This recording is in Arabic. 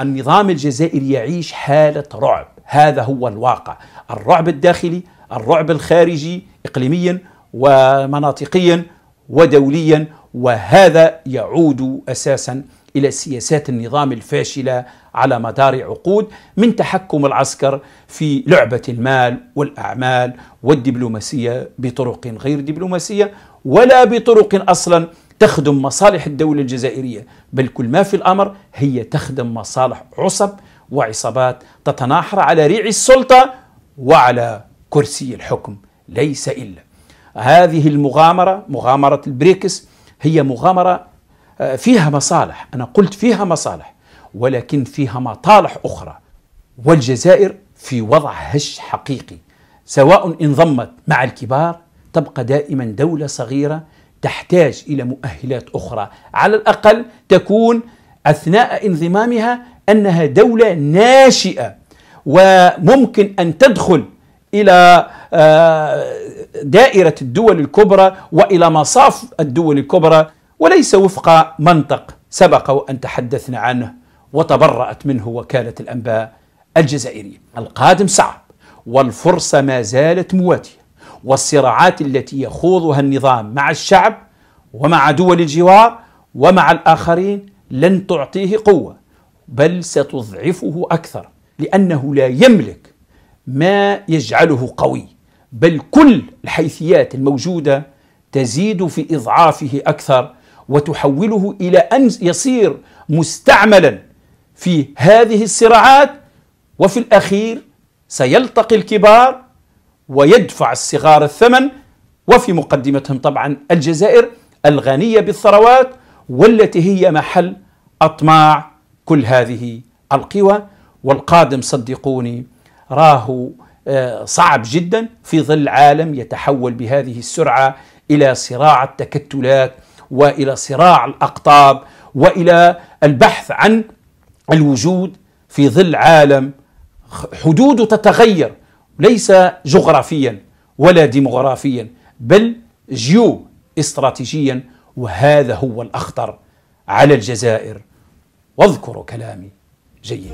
النظام الجزائري يعيش حالة رعب هذا هو الواقع الرعب الداخلي الرعب الخارجي إقليميا ومناطقيا ودوليا وهذا يعود أساسا إلى سياسات النظام الفاشلة على مدار عقود من تحكم العسكر في لعبة المال والأعمال والدبلوماسية بطرق غير دبلوماسية ولا بطرق أصلا تخدم مصالح الدولة الجزائرية بل كل ما في الأمر هي تخدم مصالح عصب وعصابات تتناحر على ريع السلطة وعلى كرسي الحكم ليس إلا هذه المغامرة مغامرة البريكس هي مغامرة آه، فيها مصالح أنا قلت فيها مصالح ولكن فيها مطالح أخرى والجزائر في وضع هش حقيقي سواء انضمت مع الكبار تبقى دائما دولة صغيرة تحتاج إلى مؤهلات أخرى على الأقل تكون أثناء انضمامها أنها دولة ناشئة وممكن أن تدخل إلى آه، دائرة الدول الكبرى وإلى مصاف الدول الكبرى وليس وفق منطق سبق وأن تحدثنا عنه وتبرأت منه وكالة الأنباء الجزائرية القادم صعب والفرصة ما زالت مواتية والصراعات التي يخوضها النظام مع الشعب ومع دول الجوار ومع الآخرين لن تعطيه قوة بل ستضعفه أكثر لأنه لا يملك ما يجعله قوي بل كل الحيثيات الموجودة تزيد في إضعافه أكثر وتحوله إلى أن يصير مستعملا في هذه الصراعات وفي الأخير سيلتقي الكبار ويدفع الصغار الثمن وفي مقدمتهم طبعا الجزائر الغنية بالثروات والتي هي محل أطماع كل هذه القوى والقادم صدقوني راه آه، صعب جدا في ظل عالم يتحول بهذه السرعة إلى صراع التكتلات والى صراع الاقطاب والى البحث عن الوجود في ظل عالم حدوده تتغير ليس جغرافيا ولا ديموغرافيا بل جيو استراتيجيا وهذا هو الأخطر على الجزائر واذكروا كلامي جيدا